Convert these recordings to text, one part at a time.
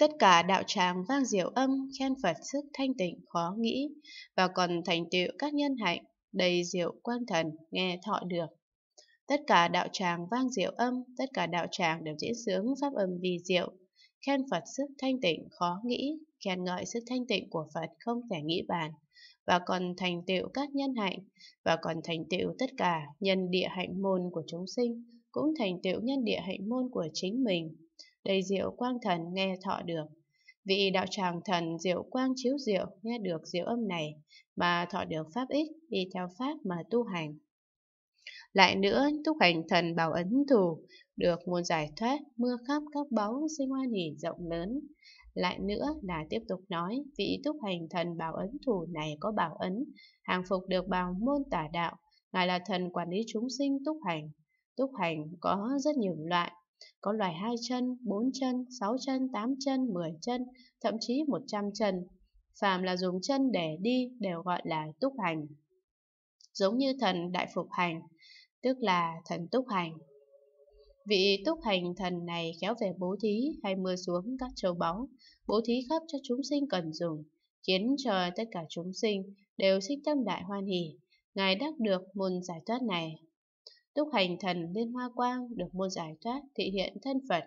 Tất cả đạo tràng vang diệu âm, khen Phật sức thanh tịnh khó nghĩ, và còn thành tựu các nhân hạnh, đầy diệu quang thần, nghe thọ được. Tất cả đạo tràng vang diệu âm, tất cả đạo tràng đều dễ sướng pháp âm vì diệu, khen Phật sức thanh tịnh khó nghĩ, khen ngợi sức thanh tịnh của Phật không thể nghĩ bàn, và còn thành tựu các nhân hạnh, và còn thành tựu tất cả nhân địa hạnh môn của chúng sinh, cũng thành tựu nhân địa hạnh môn của chính mình, đầy diệu quang thần nghe thọ được. Vị đạo tràng thần diệu quang chiếu diệu nghe được diệu âm này mà thọ được pháp ích đi theo pháp mà tu hành. Lại nữa, tu hành thần bảo ấn thù, được nguồn giải thoát, mưa khắp các báu, sinh hoa hỷ rộng lớn. Lại nữa là tiếp tục nói, vị túc hành thần bảo ấn thủ này có bảo ấn, hàng phục được bào môn tả đạo, ngài là thần quản lý chúng sinh túc hành. Túc hành có rất nhiều loại, có loài hai chân, bốn chân, sáu chân, tám chân, mười chân, thậm chí một trăm chân. Phàm là dùng chân để đi đều gọi là túc hành. Giống như thần đại phục hành, tức là thần túc hành. Vị túc hành thần này kéo về bố thí hay mưa xuống các châu báu, bố thí khắp cho chúng sinh cần dùng, khiến cho tất cả chúng sinh đều sinh tâm đại hoan hỷ. Ngài đắc được môn giải thoát này Túc hành thần Liên Hoa Quang được môn giải thoát thị hiện thân Phật,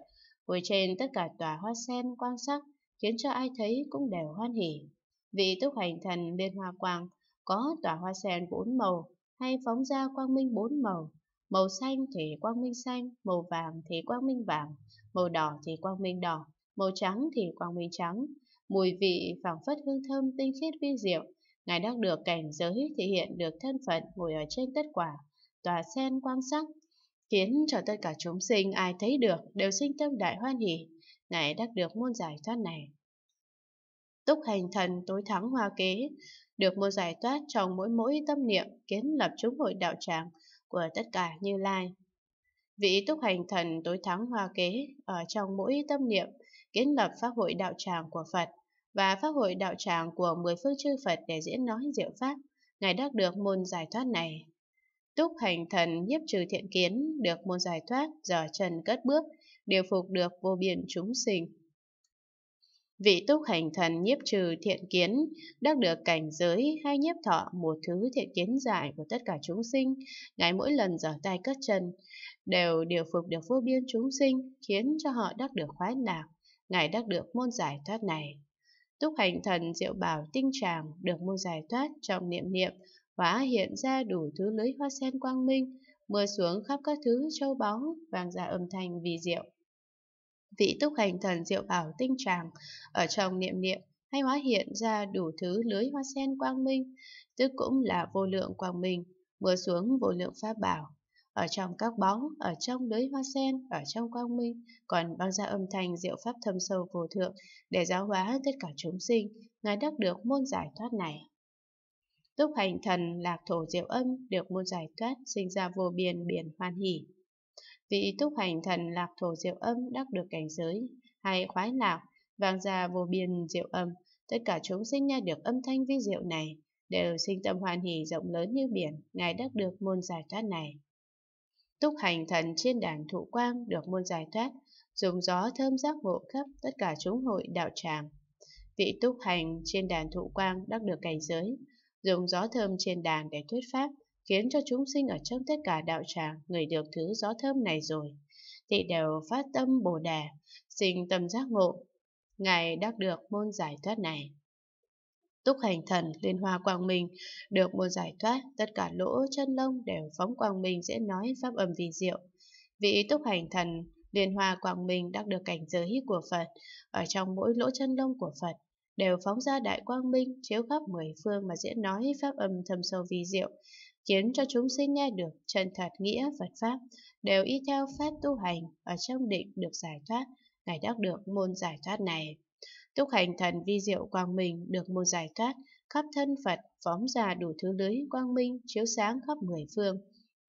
ngồi trên tất cả tòa hoa sen quang sắc, khiến cho ai thấy cũng đều hoan hỉ. Vị túc hành thần Liên Hoa Quang có tòa hoa sen bốn màu, hay phóng ra quang minh bốn màu. Màu xanh thì quang minh xanh, màu vàng thì quang minh vàng, màu đỏ thì quang minh đỏ, màu trắng thì quang minh trắng. Mùi vị phảng phất hương thơm tinh khiết vi diệu, Ngài đang được cảnh giới thể hiện được thân phận ngồi ở trên tất quả, tòa sen quang sắc, khiến cho tất cả chúng sinh ai thấy được đều sinh tâm đại hoan hỷ, này đắc được môn giải thoát này. Túc hành thần tối thắng hoa kế, được môn giải thoát trong mỗi mỗi tâm niệm kiến lập chúng hội đạo tràng của tất cả như lai. Vị túc hành thần tối thắng hoa kế ở trong mỗi tâm niệm kiến lập pháp hội đạo tràng của Phật và pháp hội đạo tràng của mười phương chư Phật để diễn nói diệu pháp, Ngài đắc được môn giải thoát này. Túc hành thần nhiếp trừ thiện kiến, được môn giải thoát, giờ trần cất bước, điều phục được vô biên chúng sinh. Vị túc hành thần nhiếp trừ thiện kiến, đắc được cảnh giới hay nhiếp thọ một thứ thiện kiến giải của tất cả chúng sinh, ngài mỗi lần giở tay cất chân, đều điều phục được vô biên chúng sinh, khiến cho họ đắc được khoái lạc, ngài đắc được môn giải thoát này. Túc hành thần diệu bảo tinh tràng được môn giải thoát trong niệm niệm, Hóa hiện ra đủ thứ lưới hoa sen quang minh, mưa xuống khắp các thứ châu báu, vàng ra âm thanh vì diệu. Vị túc hành thần diệu bảo tinh tràng, ở trong niệm niệm, hay hóa hiện ra đủ thứ lưới hoa sen quang minh, tức cũng là vô lượng quang minh, mưa xuống vô lượng pháp bảo. Ở trong các báu, ở trong lưới hoa sen, ở trong quang minh, còn vang ra âm thanh diệu pháp thâm sâu vô thượng để giáo hóa tất cả chúng sinh, ngài đắc được môn giải thoát này. Túc hành thần lạc thổ diệu âm được môn giải thoát sinh ra vô biên biển hoan hỷ. Vị túc hành thần lạc thổ diệu âm đắc được cảnh giới hay khoái lạc vang ra vô biên diệu âm. Tất cả chúng sinh nghe được âm thanh vi diệu này đều sinh tâm hoan hỷ rộng lớn như biển, ngài đắc được môn giải thoát này. Túc hành thần trên đàn thụ quang được môn giải thoát, dùng gió thơm giác ngộ khắp tất cả chúng hội đạo tràng. Vị túc hành trên đàn thụ quang đắc được cảnh giới, dùng gió thơm trên đàn để thuyết pháp, khiến cho chúng sinh ở trong tất cả đạo tràng người được thứ gió thơm này rồi, thì đều phát tâm Bồ đề sinh tâm giác ngộ, Ngài đắc được môn giải thoát này. Túc hành thần liên hoa quang minh, được môn giải thoát, tất cả lỗ chân lông đều phóng quang minh dễ nói pháp âm vi diệu. Vị túc hành thần liên hoa quang minh đắc được cảnh giới của Phật, ở trong mỗi lỗ chân lông của Phật đều phóng ra đại quang minh chiếu khắp mười phương mà diễn nói pháp âm thâm sâu vi diệu, khiến cho chúng sinh nghe được chân thật nghĩa Phật Pháp, đều y theo pháp tu hành ở trong định được giải thoát, ngài đắc được môn giải thoát này. Túc hành thần vi diệu quang minh được môn giải thoát, khắp thân Phật phóng ra đủ thứ lưới quang minh chiếu sáng khắp mười phương.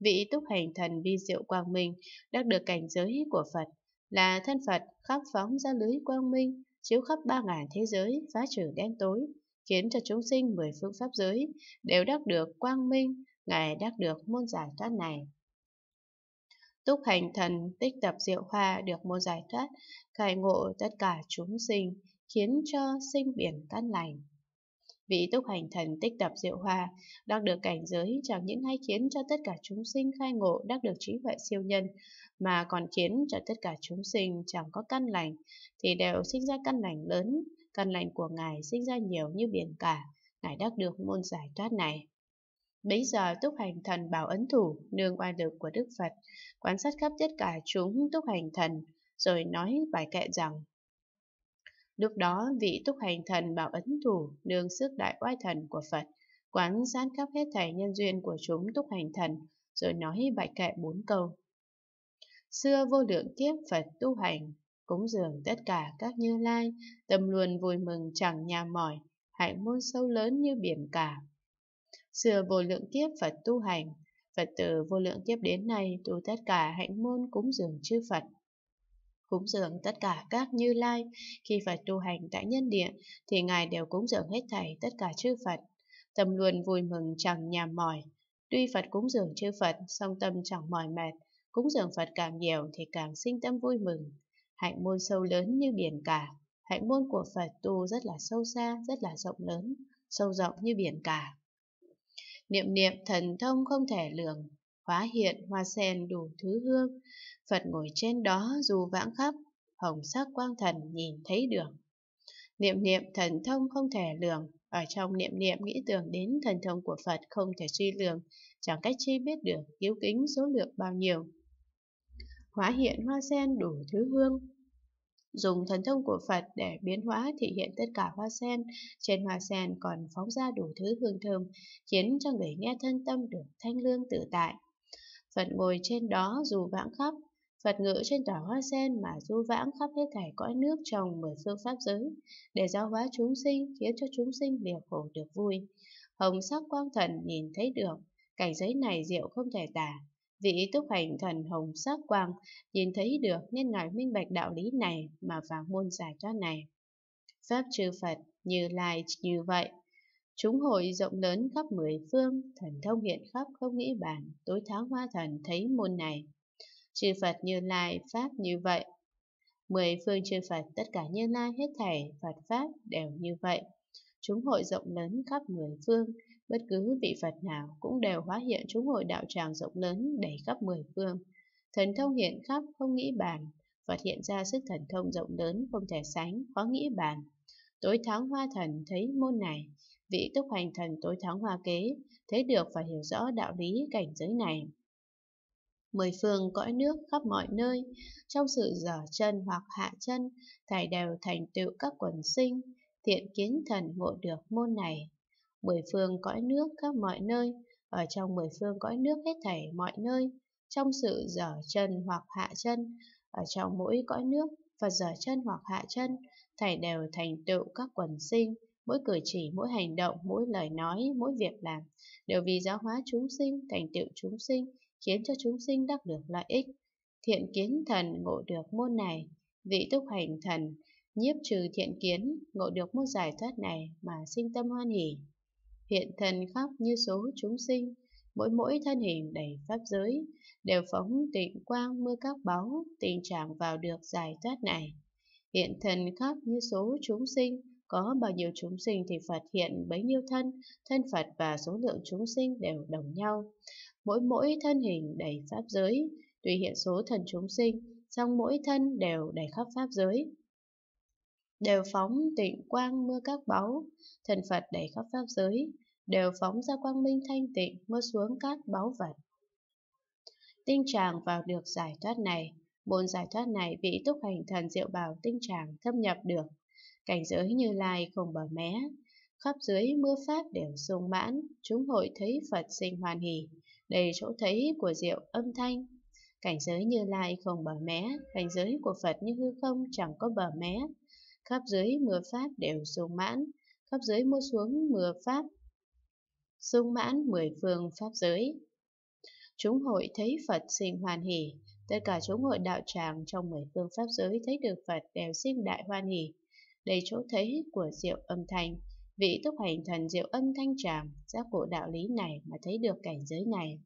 Vị túc hành thần vi diệu quang minh đắc được cảnh giới của Phật là thân Phật khắp phóng ra lưới quang minh chiếu khắp ba ngàn thế giới, phá trừ đen tối, khiến cho chúng sinh mười phương pháp giới đều đắc được quang minh, Ngài đắc được môn giải thoát này. Túc hành thần tích tập diệu hoa được môn giải thoát, khai ngộ tất cả chúng sinh, khiến cho sinh biển cát lành. Vị túc hành thần tích tập diệu hoa, đắc được cảnh giới chẳng những hay khiến cho tất cả chúng sinh khai ngộ đắc được trí huệ siêu nhân, mà còn khiến cho tất cả chúng sinh chẳng có căn lành, thì đều sinh ra căn lành lớn, căn lành của Ngài sinh ra nhiều như biển cả, Ngài đắc được môn giải thoát này. Bấy giờ túc hành thần bảo ấn thủ, nương qua lực của Đức Phật, quan sát khắp tất cả chúng túc hành thần, rồi nói bài kệ rằng Lúc đó vị túc hành thần Bảo Ấn Thủ nương sức đại oai thần của Phật, quán sát khắp hết thảy nhân duyên của chúng túc hành thần, rồi nói bạch kệ bốn câu. Xưa vô lượng kiếp Phật tu hành, cúng dường tất cả các như lai, tâm luôn vui mừng chẳng nhà mỏi, hạnh môn sâu lớn như biển cả. Xưa vô lượng kiếp Phật tu hành, Phật từ vô lượng kiếp đến nay tu tất cả hạnh môn cúng dường chư Phật, cúng dường tất cả các như lai. Khi Phật tu hành tại nhân địa, thì Ngài đều cúng dường hết thảy tất cả chư Phật. Tâm luôn vui mừng chẳng nhàm mỏi. Tuy Phật cúng dường chư Phật, song tâm chẳng mỏi mệt. Cúng dường Phật càng nhiều thì càng sinh tâm vui mừng. Hạnh môn sâu lớn như biển cả. Hạnh môn của Phật tu rất là sâu xa, rất là rộng lớn, sâu rộng như biển cả. Niệm niệm thần thông không thể lường, hóa hiện hoa sen đủ thứ hương. Phật ngồi trên đó dù vãng khắp, hồng sắc quang thần nhìn thấy được Niệm niệm thần thông không thể lường, ở trong niệm niệm nghĩ tưởng đến thần thông của Phật không thể suy lường, chẳng cách chi biết được cứu kính số lượng bao nhiêu. Hóa hiện hoa sen đủ thứ hương, dùng thần thông của Phật để biến hóa thể hiện tất cả hoa sen. Trên hoa sen còn phóng ra đủ thứ hương thơm, khiến cho người nghe thân tâm được thanh lương tự tại, Phật ngồi trên đó dù vãng khắp, Phật ngự trên tỏa hoa sen mà du vãng khắp hết thảy cõi nước trồng mười phương pháp giới, để giáo hóa chúng sinh, khiến cho chúng sinh liều khổ được vui. Hồng sắc quang thần nhìn thấy được, cảnh giới này diệu không thể tả. Vị túc hành thần hồng sắc quang nhìn thấy được nên ngài minh bạch đạo lý này mà vào môn giải thoát này. Pháp chư Phật như lai như vậy, Chúng hội rộng lớn khắp mười phương, thần thông hiện khắp không nghĩ bàn, tối tháng hoa thần thấy môn này. Chư Phật như lai Pháp như vậy. Mười phương chư Phật tất cả như lai hết thảy, Phật Pháp đều như vậy. Chúng hội rộng lớn khắp mười phương, bất cứ vị Phật nào cũng đều hóa hiện chúng hội đạo tràng rộng lớn đầy khắp mười phương. Thần thông hiện khắp không nghĩ bàn, Phật hiện ra sức thần thông rộng lớn không thể sánh, khó nghĩ bàn. Tối tháng hoa thần thấy môn này, vị túc hành thần tối thắng hoa kế, thấy được và hiểu rõ đạo lý cảnh giới này. Mười phương cõi nước khắp mọi nơi, trong sự dở chân hoặc hạ chân, thải đều thành tựu các quần sinh, thiện kiến thần ngộ được môn này. Mười phương cõi nước khắp mọi nơi, ở trong mười phương cõi nước hết thảy mọi nơi, trong sự dở chân hoặc hạ chân, ở trong mỗi cõi nước và dở chân hoặc hạ chân, thảy đều thành tựu các quần sinh, mỗi cử chỉ, mỗi hành động, mỗi lời nói, mỗi việc làm đều vì giáo hóa chúng sinh, thành tựu chúng sinh, khiến cho chúng sinh đắc được lợi ích. Thiện kiến thần ngộ được môn này, vị túc hành thần nhiếp trừ thiện kiến, ngộ được môn giải thoát này mà sinh tâm hoan hỷ. Hiện thần khắp như số chúng sinh, mỗi mỗi thân hình đầy pháp giới, đều phóng tịnh quang mưa các báu, tình trạng vào được giải thoát này. Hiện thần khắp như số chúng sinh, có bao nhiêu chúng sinh thì Phật hiện bấy nhiêu thân, thân Phật và số lượng chúng sinh đều đồng nhau. Mỗi mỗi thân hình đầy pháp giới, tùy hiện số thần chúng sinh, song mỗi thân đều đầy khắp pháp giới. Đều phóng tịnh quang mưa các báu, thần Phật đầy khắp pháp giới, đều phóng ra quang minh thanh tịnh mưa xuống các báu vật. Tinh tràng vào được giải thoát này, bốn giải thoát này vị túc hành thần diệu bảo tinh tràng thâm nhập được cảnh giới như lai không bờ mé. Khắp dưới mưa pháp đều sung mãn, chúng hội thấy Phật sinh hoàn hỷ, đầy chỗ thấy của diệu âm thanh. Cảnh giới như lai không bờ mé, cảnh giới của Phật như hư không chẳng có bờ mé. Khắp dưới mưa pháp đều sung mãn, khắp dưới mưa xuống mưa pháp sung mãn mười phương pháp giới. Chúng hội thấy Phật sinh hoàn hỷ, tất cả chúng hội đạo tràng trong mười phương pháp giới thấy được Phật đều sinh đại hoan hỷ đầy chỗ thấy của diệu âm thanh. Vị túc hành thần diệu âm thanh tràng, giác ngộ đạo lý này mà thấy được cảnh giới này.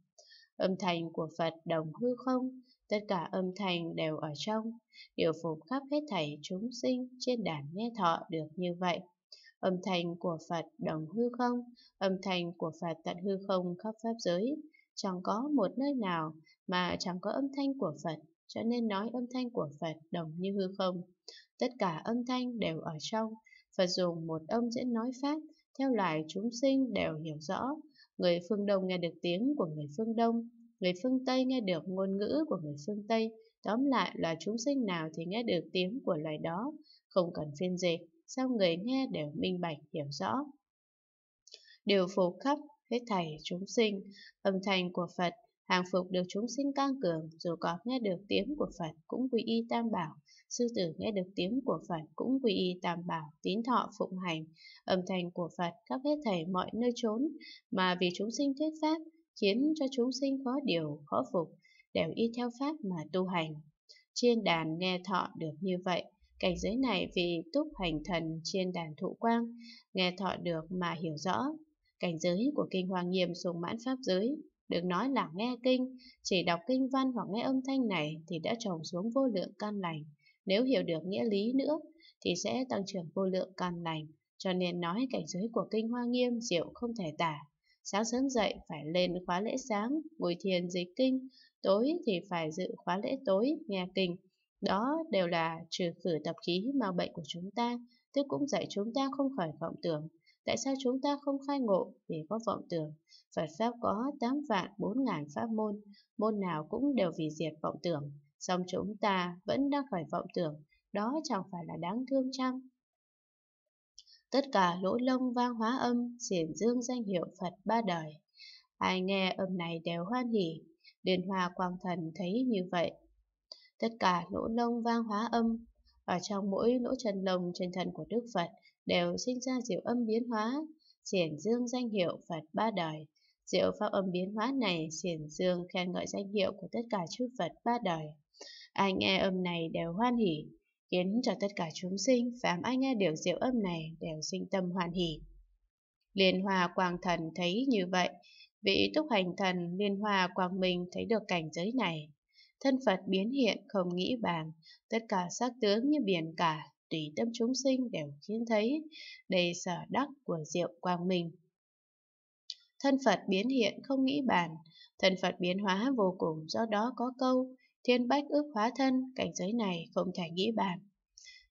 Âm thanh của Phật đồng hư không, tất cả âm thanh đều ở trong, điều phục khắp hết thảy chúng sinh trên đàn nghe thọ được như vậy. Âm thanh của Phật đồng hư không, âm thanh của Phật tận hư không khắp pháp giới, chẳng có một nơi nào mà chẳng có âm thanh của Phật, cho nên nói âm thanh của Phật đồng như hư không. Tất cả âm thanh đều ở trong, Phật dùng một âm diễn nói Pháp, theo loài chúng sinh đều hiểu rõ. Người phương Đông nghe được tiếng của người phương Đông, người phương Tây nghe được ngôn ngữ của người phương Tây. Tóm lại là chúng sinh nào thì nghe được tiếng của loài đó, không cần phiên dịch, sao người nghe đều minh bạch hiểu rõ. Điều phổ khắp hết thảy chúng sinh, âm thanh của Phật, hàng phục được chúng sinh căng cường, dù có nghe được tiếng của Phật cũng quy y tam bảo, Sư tử nghe được tiếng của Phật cũng quy y tam bảo, tín thọ phụng hành, âm thanh của Phật các hết thảy mọi nơi trốn, mà vì chúng sinh thuyết pháp, khiến cho chúng sinh khó điều, khó phục, đều y theo pháp mà tu hành. trên đàn nghe thọ được như vậy, cảnh giới này vì túc hành thần trên đàn thụ quang, nghe thọ được mà hiểu rõ. Cảnh giới của kinh hoàng nghiêm sùng mãn pháp giới, được nói là nghe kinh, chỉ đọc kinh văn hoặc nghe âm thanh này thì đã trồng xuống vô lượng căn lành. Nếu hiểu được nghĩa lý nữa, thì sẽ tăng trưởng vô lượng căn lành. Cho nên nói cảnh giới của kinh hoa nghiêm diệu không thể tả. Sáng sớm dậy phải lên khóa lễ sáng, ngồi thiền dịch kinh, tối thì phải dự khóa lễ tối, nghe kinh. Đó đều là trừ khử tập khí mà bệnh của chúng ta, tức cũng dạy chúng ta không khỏi vọng tưởng. Tại sao chúng ta không khai ngộ vì có vọng tưởng? Phật Pháp có 8 vạn 4 ngàn pháp môn, môn nào cũng đều vì diệt vọng tưởng song chúng ta vẫn đang phải vọng tưởng đó chẳng phải là đáng thương chăng? Tất cả lỗ lông vang hóa âm, xiển dương danh hiệu Phật ba đời. Ai nghe âm này đều hoan hỉ, Đền Hòa Quang Thần thấy như vậy. Tất cả lỗ lông vang hóa âm, ở trong mỗi lỗ chân lồng trên thân của Đức Phật đều sinh ra diệu âm biến hóa, xiển dương danh hiệu Phật ba đời. Diệu pháp âm biến hóa này xiển dương khen ngợi danh hiệu của tất cả chư Phật ba đời. Ai nghe âm này đều hoan hỷ khiến cho tất cả chúng sinh phạm ai nghe điều diệu âm này đều sinh tâm hoan hỉ. Liên hòa Quang Thần thấy như vậy, vị túc hành thần Liên hòa Quang Minh thấy được cảnh giới này. Thân Phật biến hiện không nghĩ bàn, tất cả sắc tướng như biển cả, tùy tâm chúng sinh đều khiến thấy, đầy sở đắc của diệu quang minh. Thân Phật biến hiện không nghĩ bàn, thân Phật biến hóa vô cùng do đó có câu, thiên bách ước hóa thân, cảnh giới này không thể nghĩ bàn.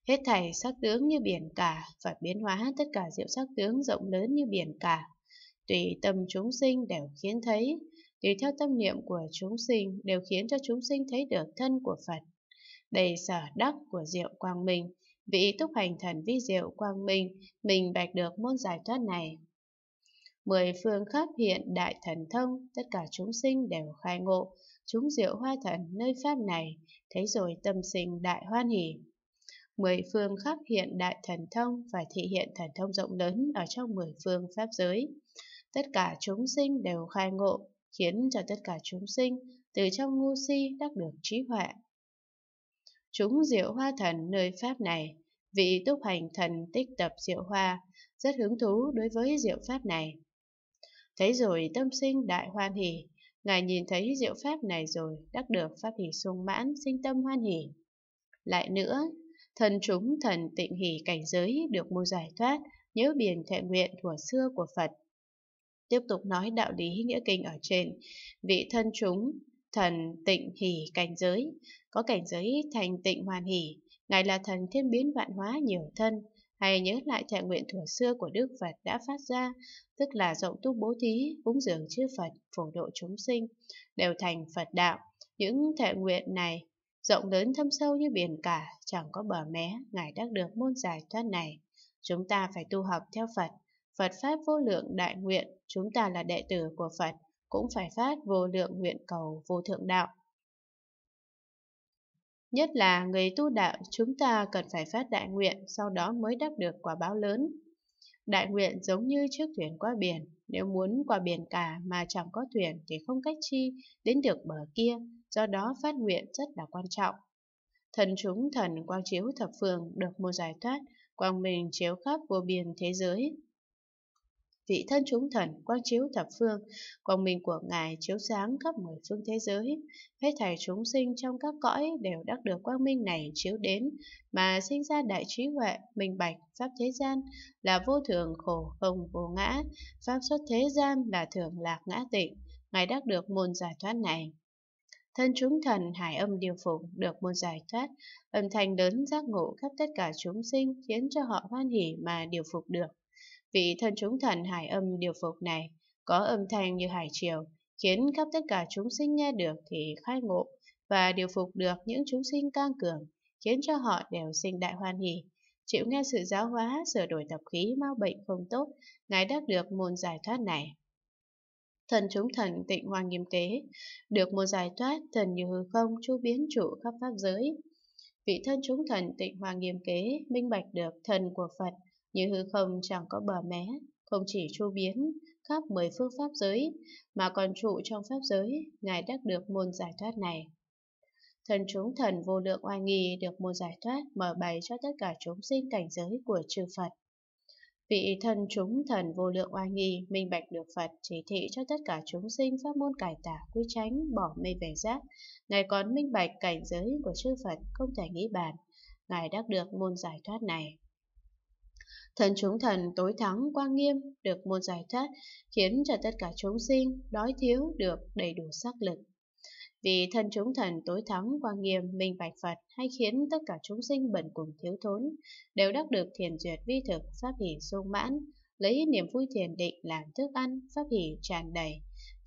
Hết thảy sắc tướng như biển cả, và biến hóa tất cả diệu sắc tướng rộng lớn như biển cả. Tùy tâm chúng sinh đều khiến thấy, tùy theo tâm niệm của chúng sinh đều khiến cho chúng sinh thấy được thân của Phật. Đầy sở đắc của diệu quang minh, vị túc hành thần vi diệu quang minh, mình bạch được môn giải thoát này. Mười phương khắp hiện đại thần thông, tất cả chúng sinh đều khai ngộ, chúng diệu hoa thần nơi pháp này, thấy rồi tâm sinh đại hoan hỷ Mười phương khắp hiện đại thần thông và thị hiện thần thông rộng lớn ở trong mười phương pháp giới. Tất cả chúng sinh đều khai ngộ, khiến cho tất cả chúng sinh từ trong ngu si đắc được trí huệ. Chúng diệu hoa thần nơi pháp này, vị túc hành thần tích tập diệu hoa, rất hứng thú đối với diệu pháp này. Thấy rồi tâm sinh đại hoan hỷ, Ngài nhìn thấy diệu pháp này rồi, đắc được pháp hỷ sung mãn, sinh tâm hoan hỷ. Lại nữa, thần chúng thần tịnh hỷ cảnh giới được mô giải thoát, nhớ biển thệ nguyện thuở xưa của Phật. Tiếp tục nói đạo lý nghĩa kinh ở trên, vị thân chúng, thần tịnh hỷ cảnh giới, có cảnh giới thành tịnh hoàn hỷ, Ngài là thần thiên biến vạn hóa nhiều thân, hay nhớ lại trại nguyện thuở xưa của Đức Phật đã phát ra, tức là rộng túc bố thí, cúng dường chư Phật, phổ độ chúng sinh, đều thành Phật đạo. Những thệ nguyện này rộng lớn thâm sâu như biển cả, chẳng có bờ mé, Ngài đắc được môn giải thoát này. Chúng ta phải tu học theo Phật, Phật Pháp vô lượng đại nguyện, chúng ta là đệ tử của Phật, cũng phải phát vô lượng nguyện cầu vô thượng đạo. Nhất là người tu đạo chúng ta cần phải phát đại nguyện, sau đó mới đắc được quả báo lớn. Đại nguyện giống như chiếc thuyền qua biển, nếu muốn qua biển cả mà chẳng có thuyền thì không cách chi đến được bờ kia, do đó phát nguyện rất là quan trọng. Thần chúng thần quang chiếu thập phương được một giải thoát, quang mình chiếu khắp vô biển thế giới, vị thân chúng thần quang chiếu thập phương, quang minh của Ngài chiếu sáng khắp mười phương thế giới. Hết thảy chúng sinh trong các cõi đều đắc được quang minh này chiếu đến, mà sinh ra đại trí huệ, minh bạch, pháp thế gian là vô thường khổ không vô ngã, pháp xuất thế gian là thường lạc ngã tịnh. Ngài đắc được môn giải thoát này thân chúng thần hải âm điều phục được môn giải thoát, âm thanh lớn giác ngộ khắp tất cả chúng sinh khiến cho họ hoan hỉ mà điều phục được. Vị thân chúng thần hải âm điều phục này có âm thanh như hải triều, khiến khắp tất cả chúng sinh nghe được thì khai ngộ và điều phục được những chúng sinh cang cường, khiến cho họ đều sinh đại hoan hỷ. Chịu nghe sự giáo hóa, sửa đổi tập khí, mau bệnh không tốt, Ngài đắc được môn giải thoát này. Thần chúng thần tịnh hoa nghiêm kế được môn giải thoát, thần như hư không, chu biến trụ khắp pháp giới. Vị thân chúng thần tịnh hoa nghiêm kế, minh bạch được thần của Phật, như hư không chẳng có bờ mé, không chỉ chu biến khắp mười phương pháp giới, mà còn trụ trong pháp giới, Ngài đắc được môn giải thoát này. Thần chúng thần vô lượng oai nghi được môn giải thoát mở bày cho tất cả chúng sinh cảnh giới của chư Phật. Vị thân chúng thần vô lượng oai nghi minh bạch được Phật chỉ thị cho tất cả chúng sinh pháp môn cải tả quy tránh bỏ mê về giác. Ngài còn minh bạch cảnh giới của chư Phật không thể nghĩ bàn. Ngài đắc được môn giải thoát này. Thần chúng thần tối thắng quang nghiêm được môn giải thoát khiến cho tất cả chúng sinh đói thiếu được đầy đủ sắc lực. Vì thân chúng thần tối thắng quang nghiêm minh bạch Phật hay khiến tất cả chúng sinh bẩn cùng thiếu thốn đều đắc được thiền duyệt vi thực pháp hỷ sung mãn, lấy niềm vui thiền định làm thức ăn, pháp hỷ tràn đầy,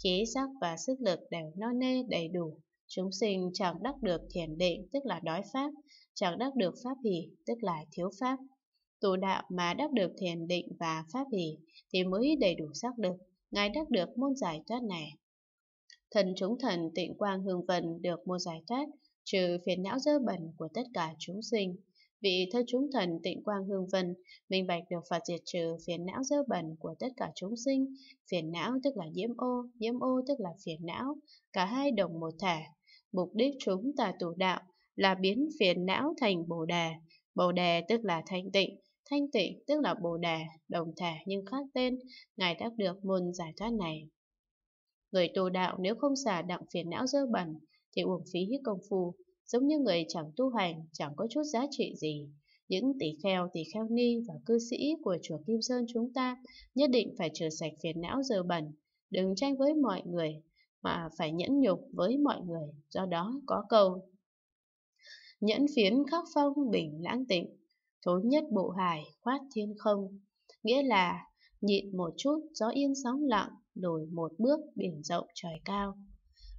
khí sắc và sức lực đều no nê đầy đủ. Chúng sinh chẳng đắc được thiền định tức là đói pháp, chẳng đắc được pháp hỷ tức là thiếu pháp tu đạo mà đắc được thiền định và pháp hỷ thì mới đầy đủ sắc lực, Ngài đắc được môn giải thoát này. Thần chúng thần tịnh quang hương vần được môn giải thoát, trừ phiền não dơ bẩn của tất cả chúng sinh. Vị thân chúng thần tịnh quang hương vân, minh bạch được Phật diệt trừ phiền não dơ bẩn của tất cả chúng sinh. Phiền não tức là nhiễm ô, nhiễm ô tức là phiền não, cả hai đồng một thể. Mục đích chúng tà tù đạo là biến phiền não thành bồ đề, bồ đề tức là thanh tịnh, Thanh tịnh tức là Bồ Đề, đồng thể nhưng khác tên, Ngài đắc được môn giải thoát này. Người tu đạo nếu không xả đặng phiền não dơ bẩn thì uổng phí hết công phu, giống như người chẳng tu hành, chẳng có chút giá trị gì. Những tỷ kheo, tỷ kheo ni và cư sĩ của chùa Kim Sơn chúng ta nhất định phải trừ sạch phiền não dơ bẩn, đừng tranh với mọi người, mà phải nhẫn nhục với mọi người, do đó có câu. Nhẫn phiến khắc phong bình lãng tịnh, thốn nhất bộ hải khoát thiên không, nghĩa là nhịn một chút gió yên sóng lặng, lùi một bước biển rộng trời cao.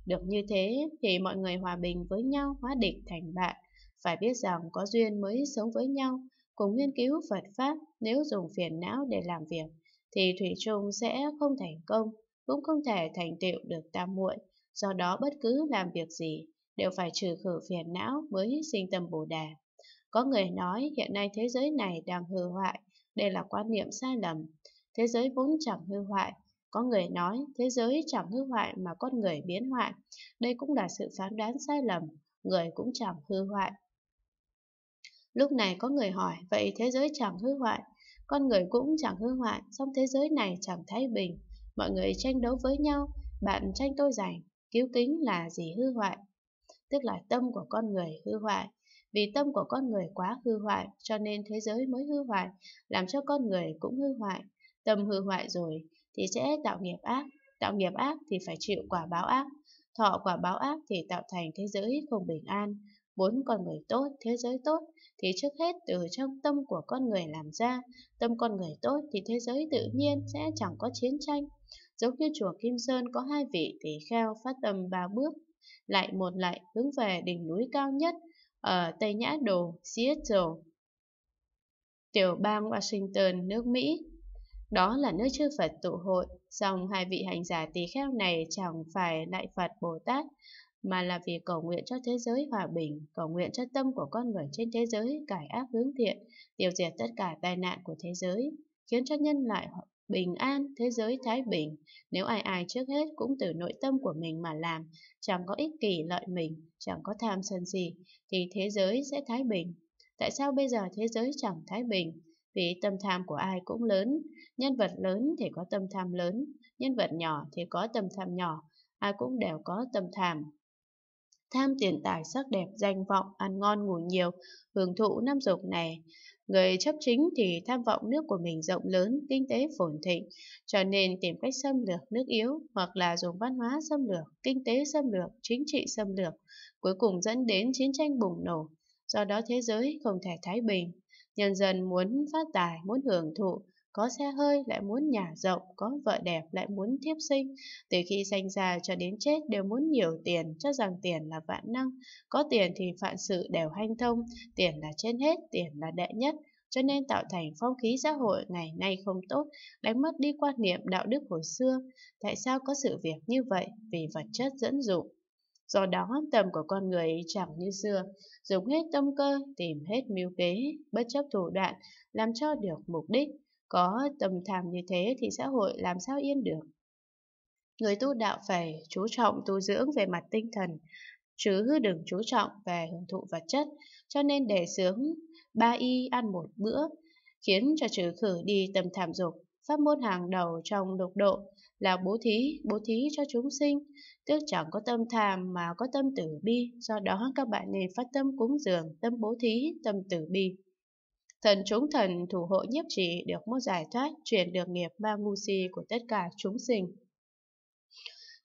Được như thế thì mọi người hòa bình với nhau hóa địch thành bạn, phải biết rằng có duyên mới sống với nhau, cùng nghiên cứu Phật Pháp nếu dùng phiền não để làm việc, thì Thủy chung sẽ không thành công, cũng không thể thành tựu được tam muội. Do đó bất cứ làm việc gì đều phải trừ khử phiền não mới sinh tâm Bồ Đà. Có người nói hiện nay thế giới này đang hư hoại, đây là quan niệm sai lầm. Thế giới vốn chẳng hư hoại. Có người nói thế giới chẳng hư hoại mà con người biến hoại. Đây cũng là sự phán đoán sai lầm, người cũng chẳng hư hoại. Lúc này có người hỏi, vậy thế giới chẳng hư hoại, con người cũng chẳng hư hoại, song thế giới này chẳng thái bình. Mọi người tranh đấu với nhau, bạn tranh tôi giành, cứu kính là gì hư hoại? Tức là tâm của con người hư hoại, vì tâm của con người quá hư hoại, cho nên thế giới mới hư hoại, làm cho con người cũng hư hoại. Tâm hư hoại rồi thì sẽ tạo nghiệp ác, tạo nghiệp ác thì phải chịu quả báo ác, thọ quả báo ác thì tạo thành thế giới không bình an. Bốn con người tốt, thế giới tốt thì trước hết từ trong tâm của con người làm ra, tâm con người tốt thì thế giới tự nhiên sẽ chẳng có chiến tranh. Giống như chùa Kim Sơn có hai vị tỳ kheo phát tâm ba bước, lại một lại hướng về đỉnh núi cao nhất, ở Tây Nhã Đồ, Seattle, tiểu bang Washington, nước Mỹ. Đó là nước chư Phật tụ hội, song hai vị hành giả tỳ kheo này chẳng phải đại Phật Bồ Tát, mà là vì cầu nguyện cho thế giới hòa bình, cầu nguyện cho tâm của con người trên thế giới cải ác hướng thiện, tiêu diệt tất cả tai nạn của thế giới, khiến cho nhân loại bình an, thế giới thái bình. Nếu ai ai trước hết cũng từ nội tâm của mình mà làm, chẳng có ích kỷ lợi mình, chẳng có tham sân gì, thì thế giới sẽ thái bình. Tại sao bây giờ thế giới chẳng thái bình? Vì tâm tham của ai cũng lớn, nhân vật lớn thì có tâm tham lớn, nhân vật nhỏ thì có tâm tham nhỏ, ai cũng đều có tâm tham tham tiền tài sắc đẹp danh vọng ăn ngon ngủ nhiều hưởng thụ năm dục này người chấp chính thì tham vọng nước của mình rộng lớn kinh tế phồn thịnh cho nên tìm cách xâm lược nước yếu hoặc là dùng văn hóa xâm lược kinh tế xâm lược chính trị xâm lược cuối cùng dẫn đến chiến tranh bùng nổ do đó thế giới không thể thái bình nhân dân muốn phát tài muốn hưởng thụ có xe hơi lại muốn nhà rộng, có vợ đẹp lại muốn thiếp sinh. Từ khi sanh ra cho đến chết đều muốn nhiều tiền, cho rằng tiền là vạn năng. Có tiền thì phạn sự đều hanh thông, tiền là trên hết, tiền là đệ nhất. Cho nên tạo thành phong khí xã hội ngày nay không tốt, đánh mất đi quan niệm đạo đức hồi xưa. Tại sao có sự việc như vậy? Vì vật chất dẫn dụ. Do đó, tâm của con người chẳng như xưa, dùng hết tâm cơ, tìm hết mưu kế, bất chấp thủ đoạn, làm cho được mục đích. Có tầm thảm như thế thì xã hội làm sao yên được. Người tu đạo phải chú trọng tu dưỡng về mặt tinh thần, chứ đừng chú trọng về hưởng thụ vật chất, cho nên đề sướng ba y ăn một bữa, khiến cho trừ khử đi tầm thảm dục. Pháp môn hàng đầu trong độc độ là bố thí, bố thí cho chúng sinh, tức chẳng có tâm tham mà có tâm tử bi, do đó các bạn nên phát tâm cúng dường, tâm bố thí, tâm tử bi. Thần chúng thần thủ hộ nhiếp trì được một giải thoát, chuyển được nghiệp ma ngu si của tất cả chúng sinh.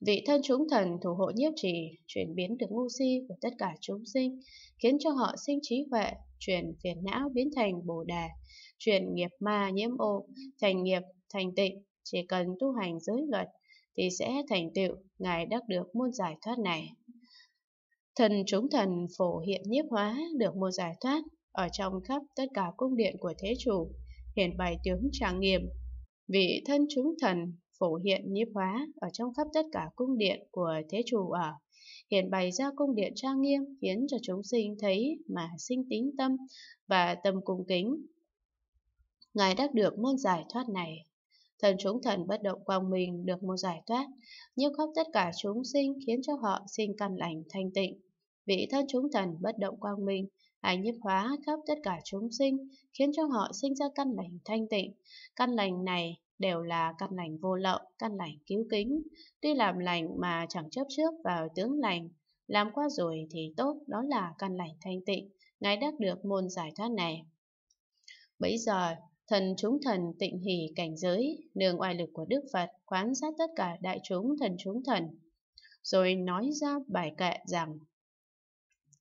Vị thân chúng thần thủ hộ nhiếp trì, chuyển biến được ngu si của tất cả chúng sinh, khiến cho họ sinh trí huệ, chuyển phiền não biến thành bồ đề, chuyển nghiệp ma nhiễm ô, thành nghiệp, thành tịnh, chỉ cần tu hành giới luật thì sẽ thành tựu, Ngài đắc được môn giải thoát này. Thần chúng thần phổ hiện nhiếp hóa được môn giải thoát ở trong khắp tất cả cung điện của thế chủ, hiện bày tướng trang nghiêm. Vị thân chúng thần phổ hiện nhiếp hóa ở trong khắp tất cả cung điện của thế chủ ở, hiện bày ra cung điện trang nghiêm khiến cho chúng sinh thấy mà sinh tín tâm và tâm cung kính. Ngài đắc được môn giải thoát này thần chúng thần bất động quang mình được một giải thoát, nhưng khắp tất cả chúng sinh khiến cho họ sinh căn lành thanh tịnh. Vị thân chúng thần bất động quang minh anh nhiếp hóa khắp tất cả chúng sinh, khiến cho họ sinh ra căn lành thanh tịnh. Căn lành này đều là căn lành vô lậu, căn lành cứu kính. Tuy làm lành mà chẳng chấp trước vào tướng lành, làm qua rồi thì tốt, đó là căn lành thanh tịnh. Ngài đắc được môn giải thoát này. bây giờ, thần chúng thần tịnh hỷ cảnh giới, nương oai lực của Đức Phật, quán sát tất cả đại chúng thần chúng thần. Rồi nói ra bài kệ rằng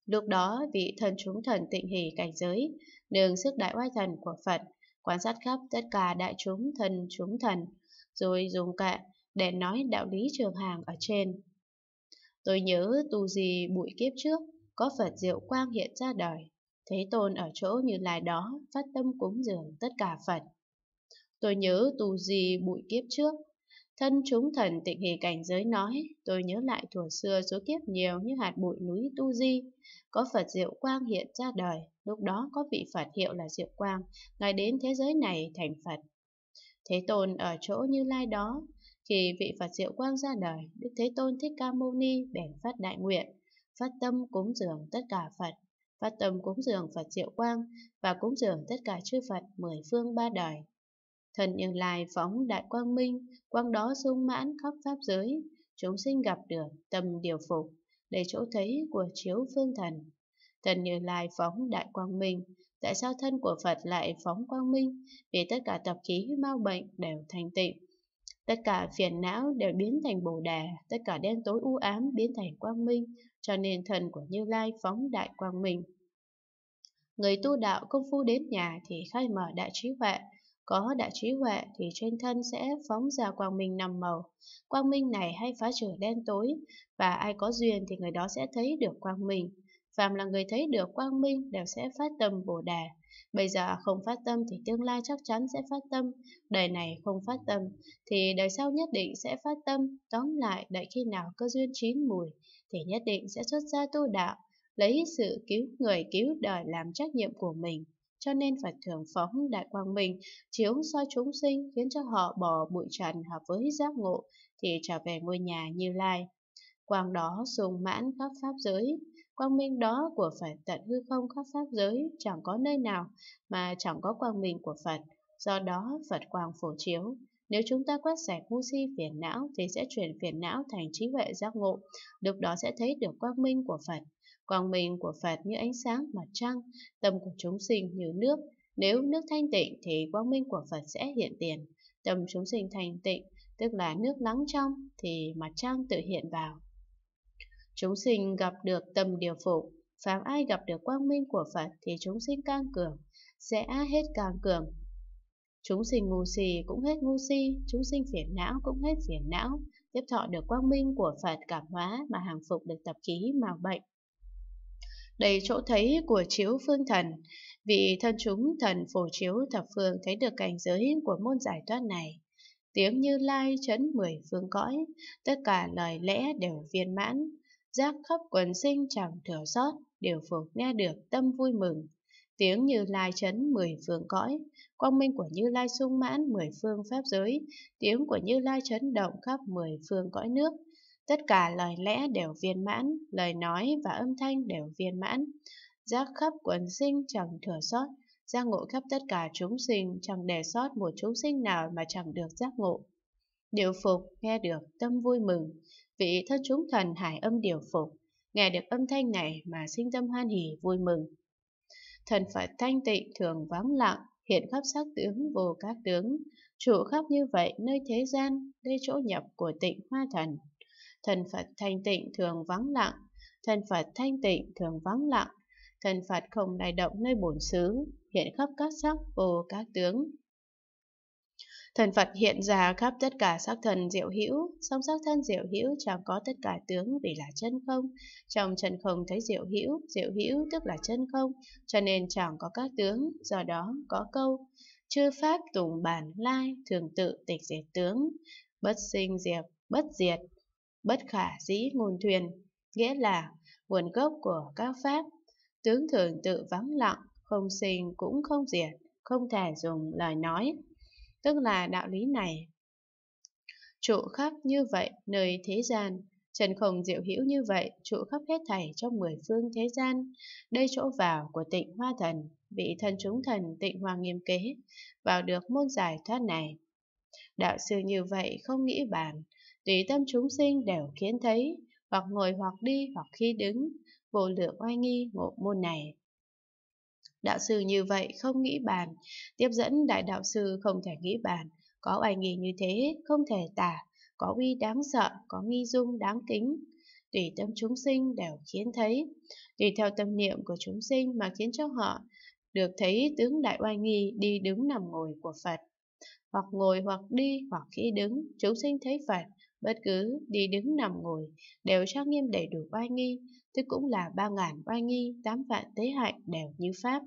Lúc đó, vị thần chúng thần tịnh hỷ cảnh giới, nương sức đại oai thần của Phật, quan sát khắp tất cả đại chúng thần chúng thần, rồi dùng kệ để nói đạo lý trường hàng ở trên. Tôi nhớ tu gì bụi kiếp trước, có Phật diệu quang hiện ra đời, Thế Tôn ở chỗ như lai đó phát tâm cúng dường tất cả Phật. Tôi nhớ tu gì bụi kiếp trước, Thân chúng thần tịnh hỷ cảnh giới nói, tôi nhớ lại thuở xưa số kiếp nhiều như hạt bụi núi Tu Di, có Phật Diệu Quang hiện ra đời, lúc đó có vị Phật hiệu là Diệu Quang, Ngài đến thế giới này thành Phật. Thế Tôn ở chỗ Như Lai đó, khi vị Phật Diệu Quang ra đời, Đức Thế Tôn Thích Ca Mâu Ni bèn phát đại nguyện, phát tâm cúng dường tất cả Phật, phát tâm cúng dường Phật Diệu Quang và cúng dường tất cả chư Phật mười phương ba đời Thần như lai phóng đại quang minh, quang đó sung mãn khắp pháp giới, chúng sinh gặp được tâm điều phục, để chỗ thấy của chiếu phương thần. Thần như lai phóng đại quang minh, tại sao thân của Phật lại phóng quang minh? Vì tất cả tập khí mau bệnh đều thành tịnh. Tất cả phiền não đều biến thành bồ đề tất cả đen tối u ám biến thành quang minh, cho nên thần của Như Lai phóng đại quang minh. Người tu đạo công phu đến nhà thì khai mở đại trí huệ, có đại trí huệ thì trên thân sẽ phóng ra quang minh năm màu. Quang minh này hay phá trở đen tối, và ai có duyên thì người đó sẽ thấy được quang minh. Phàm là người thấy được quang minh đều sẽ phát tâm Bồ Đà. Bây giờ không phát tâm thì tương lai chắc chắn sẽ phát tâm, đời này không phát tâm thì đời sau nhất định sẽ phát tâm. Tóm lại, đợi khi nào cơ duyên chín mùi thì nhất định sẽ xuất gia tu đạo, lấy sự cứu người cứu đời làm trách nhiệm của mình cho nên phải thường phóng đại quang mình, chiếu soi chúng sinh khiến cho họ bỏ bụi trần hợp với giác ngộ, thì trở về ngôi nhà như lai. Quang đó dùng mãn khắp pháp giới, quang minh đó của Phật tận hư không khắp pháp giới chẳng có nơi nào mà chẳng có quang minh của Phật, do đó Phật quang phổ chiếu. Nếu chúng ta quét sạch ngu si phiền não thì sẽ chuyển phiền não thành trí huệ giác ngộ, lúc đó sẽ thấy được quang minh của Phật. Quang minh của Phật như ánh sáng mặt trăng, tâm của chúng sinh như nước. Nếu nước thanh tịnh thì quang minh của Phật sẽ hiện tiền. Tâm chúng sinh thanh tịnh, tức là nước lắng trong, thì mặt trăng tự hiện vào. Chúng sinh gặp được tâm điều phục, phàm ai gặp được quang minh của Phật thì chúng sinh càng cường, sẽ hết càng cường. Chúng sinh ngu si cũng hết ngu si, chúng sinh phiền não cũng hết phiền não, tiếp thọ được quang minh của Phật cảm hóa mà hàng phục được tập khí màu bệnh đầy chỗ thấy của chiếu phương thần. vì thân chúng thần phổ chiếu thập phương thấy được cảnh giới của môn giải thoát này. Tiếng như lai chấn mười phương cõi, tất cả lời lẽ đều viên mãn. Giác khắp quần sinh chẳng thừa sót, đều phục nghe được tâm vui mừng. Tiếng như lai chấn mười phương cõi, quang minh của như lai sung mãn mười phương pháp giới, tiếng của như lai chấn động khắp mười phương cõi nước. Tất cả lời lẽ đều viên mãn, lời nói và âm thanh đều viên mãn. Giác khắp quần sinh chẳng thừa sót, giác ngộ khắp tất cả chúng sinh chẳng để sót một chúng sinh nào mà chẳng được giác ngộ. Điều phục, nghe được, tâm vui mừng. Vị thân chúng thần hải âm điều phục, nghe được âm thanh này mà sinh tâm hoan hỉ vui mừng. Thần Phật thanh tịnh thường vắng lặng, hiện khắp sắc tướng vô các tướng, trụ khắp như vậy nơi thế gian, đây chỗ nhập của tịnh hoa thần. Thân Phật thanh tịnh thường vắng lặng, thân Phật thanh tịnh thường vắng lặng, thân Phật không lay động nơi bổn xứ, hiện khắp các sắc vô các tướng. Thần Phật hiện ra khắp tất cả sắc thần diệu hữu, song sắc thân diệu hữu chẳng có tất cả tướng vì là chân không. Trong chân không thấy diệu hữu, diệu hữu tức là chân không, cho nên chẳng có các tướng, do đó có câu chư pháp tùng bản lai thường tự tịch diệt tướng, bất sinh diệt, bất diệt, bất khả dĩ ngôn thuyền, nghĩa là nguồn gốc của các pháp. Tướng thường tự vắng lặng, không sinh cũng không diệt, không thể dùng lời nói, tức là đạo lý này. Trụ khắp như vậy nơi thế gian, Trần không diệu hữu như vậy, trụ khắp hết thảy trong mười phương thế gian. Đây chỗ vào của tịnh hoa thần, bị thân chúng thần tịnh hoa nghiêm kế, vào được môn giải thoát này. Đạo sư như vậy không nghĩ bàn, tùy tâm chúng sinh đều khiến thấy, hoặc ngồi hoặc đi hoặc khi đứng, vô lượng oai nghi ngộ môn này. Đạo sư như vậy không nghĩ bàn, tiếp dẫn đại đạo sư không thể nghĩ bàn, có oai nghi như thế không thể tả, có uy đáng sợ, có nghi dung đáng kính. Tùy tâm chúng sinh đều khiến thấy, tùy theo tâm niệm của chúng sinh mà khiến cho họ được thấy tướng đại oai nghi đi đứng nằm ngồi của Phật. Hoặc ngồi hoặc đi hoặc khi đứng, chúng sinh thấy Phật, Bất cứ đi đứng nằm ngồi đều trang nghiêm đầy đủ oai nghi, tức cũng là ba ngàn oai nghi, tám vạn tế hạnh đều như Pháp.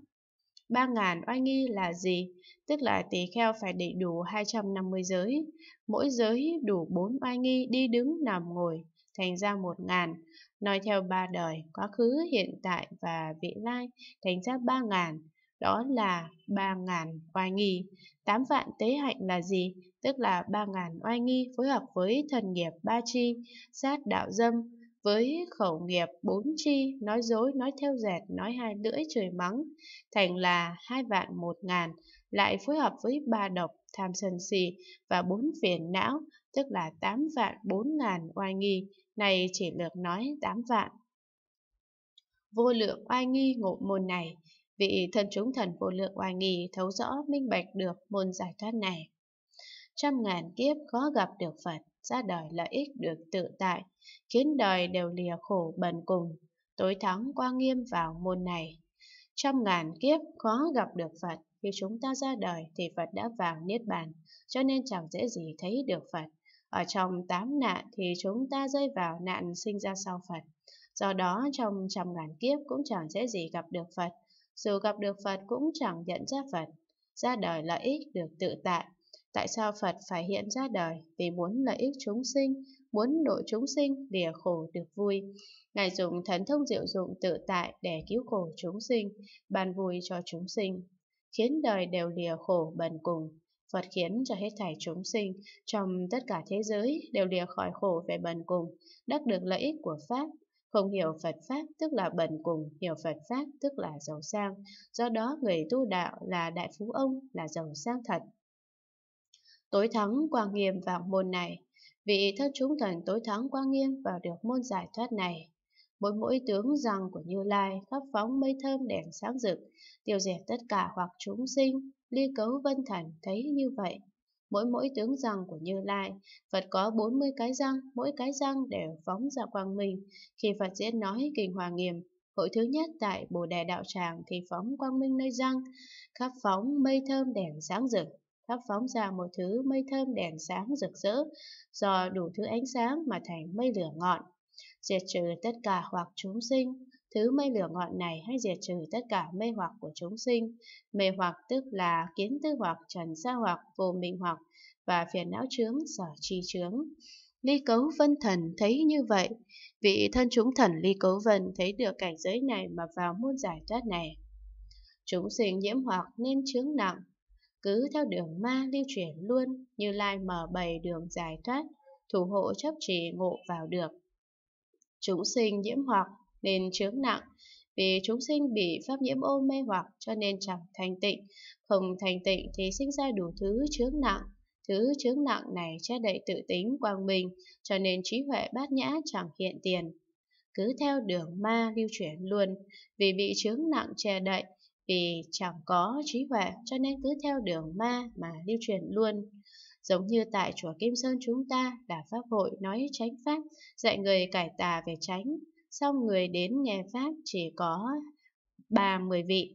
Ba ngàn oai nghi là gì? Tức là tỳ kheo phải đầy đủ 250 giới, mỗi giới đủ bốn oai nghi đi đứng nằm ngồi, thành ra một ngàn, nói theo ba đời, quá khứ, hiện tại và vị lai, thành ra ba ngàn, đó là 3.000 oai nghi. 8 vạn tế hạnh là gì? Tức là 3.000 oai nghi phối hợp với thần nghiệp ba chi, sát đạo dâm, với khẩu nghiệp bốn chi, nói dối, nói theo dẹt, nói hai lưỡi, trời mắng, thành là hai vạn một ngàn, lại phối hợp với ba độc, tham sân si và bốn phiền não, tức là tám vạn bốn ngàn oai nghi, này chỉ lược nói tám vạn. Vô lượng oai nghi ngộ môn này Vị thân chúng thần vô lượng oai nghi thấu rõ minh bạch được môn giải thoát này. Trăm ngàn kiếp khó gặp được Phật, ra đời lợi ích được tự tại, khiến đời đều lìa khổ bần cùng, tối thắng qua nghiêm vào môn này. Trăm ngàn kiếp khó gặp được Phật, khi chúng ta ra đời thì Phật đã vào Niết Bàn, cho nên chẳng dễ gì thấy được Phật. Ở trong tám nạn thì chúng ta rơi vào nạn sinh ra sau Phật. Do đó trong trăm ngàn kiếp cũng chẳng dễ gì gặp được Phật, dù gặp được Phật cũng chẳng nhận ra Phật. Ra đời lợi ích được tự tại. Tại sao Phật phải hiện ra đời? Vì muốn lợi ích chúng sinh, muốn độ chúng sinh, lìa khổ được vui. Ngài dùng thần thông diệu dụng tự tại để cứu khổ chúng sinh, ban vui cho chúng sinh, khiến đời đều lìa khổ bần cùng. Phật khiến cho hết thảy chúng sinh trong tất cả thế giới đều lìa khỏi khổ về bần cùng, đắc được lợi ích của Pháp, không hiểu Phật Pháp tức là bần cùng, hiểu Phật Pháp tức là giàu sang. Do đó người tu đạo là đại phú ông, là giàu sang thật. Tối thắng Quang Nghiêm vào môn này, vị thất chúng thần tối thắng Quang Nghiêm vào được môn giải thoát này. Mỗi mỗi tướng rằng của Như Lai khắp phóng mây thơm đèn sáng rực, tiêu diệt tất cả hoặc chúng sinh, ly cấu vân thần thấy như vậy mỗi mỗi tướng răng của Như Lai. Phật có 40 cái răng, mỗi cái răng đều phóng ra quang minh. Khi Phật diễn nói kinh hòa nghiêm, hội thứ nhất tại Bồ Đề Đạo Tràng thì phóng quang minh nơi răng, khắp phóng mây thơm đèn sáng rực, khắp phóng ra một thứ mây thơm đèn sáng rực rỡ, do đủ thứ ánh sáng mà thành mây lửa ngọn, diệt trừ tất cả hoặc chúng sinh, Thứ mê lửa ngọn này hãy diệt trừ tất cả mê hoặc của chúng sinh. Mê hoặc tức là kiến tư hoặc, trần sa hoặc, vô minh hoặc và phiền não chướng, sở chi chướng. Ly cấu vân thần thấy như vậy, vị thân chúng thần ly cấu vân thấy được cảnh giới này mà vào môn giải thoát này. Chúng sinh nhiễm hoặc nên chướng nặng, cứ theo đường ma lưu chuyển luôn, như lai mở bày đường giải thoát, thủ hộ chấp trì ngộ vào được. Chúng sinh nhiễm hoặc nên chướng nặng. Vì chúng sinh bị pháp nhiễm ô mê hoặc cho nên chẳng thành tịnh. Không thành tịnh thì sinh ra đủ thứ chướng nặng. Thứ chướng nặng này che đậy tự tính quang minh, cho nên trí huệ bát nhã chẳng hiện tiền. Cứ theo đường ma lưu chuyển luôn, vì bị chướng nặng che đậy, vì chẳng có trí huệ cho nên cứ theo đường ma mà lưu chuyển luôn. Giống như tại chùa Kim Sơn chúng ta đã pháp hội nói tránh pháp, dạy người cải tà về tránh sau người đến nghe Pháp chỉ có ba mười vị.